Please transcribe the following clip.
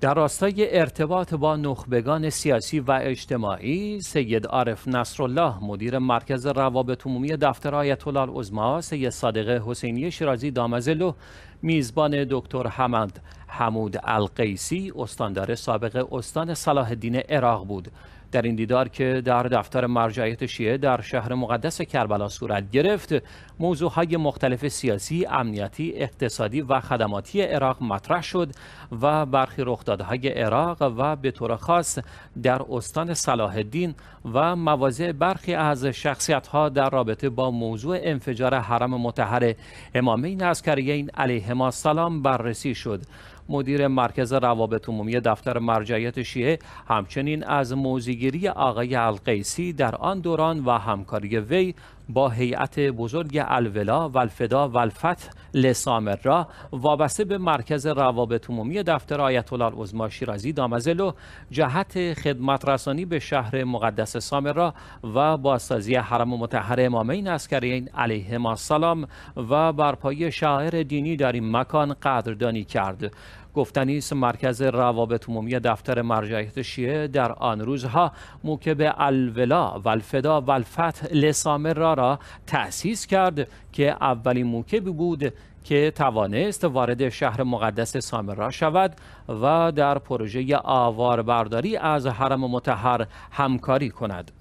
در راستای ارتباط با نخبگان سیاسی و اجتماعی سید عارف نصرالله مدیر مرکز روابط عمومی دفتر آیت الله العظما سید صادق حسینی شیرازی دامزلو میزبان دکتر حمد حمود القیسی استاندار سابق استان صلاح الدین عراق بود در این دیدار که در دفتر مرجعیت شیعه در شهر مقدس کربلا صورت گرفت موضوع های مختلف سیاسی، امنیتی، اقتصادی و خدماتی عراق مطرح شد و برخی رخدادهای عراق و به طور خاص در استان صلاح الدین و مواضع برخی از شخصیت ها در رابطه با موضوع انفجار حرم متحر امامین علیه ما سلام بررسی شد مدیر مرکز روابط عمومی دفتر مرجعیت شیعه همچنین از موزیگیری آقای القیسی در آن دوران و همکاری وی با هیئت بزرگ الولا و الفدا و را وابسته به مرکز روابط عمومی دفتر آیت الله العظما شیرازی دامزلو جهت خدمت رسانی به شهر مقدس را و با بازسازی حرم متحر امامین علیه ما السلام و برپایی شاعر دینی در این مکان قدردانی کرد گفتنی است مرکز روابط عمومی دفتر مرجعیت شیعه در آن روزها موکب الولا و الفدا و الفتح لسامر را را تأسیس کرد که اولین موکبی بود که توانست وارد شهر مقدس سامرا شود و در پروژه آوار برداری از حرم متحر همکاری کند.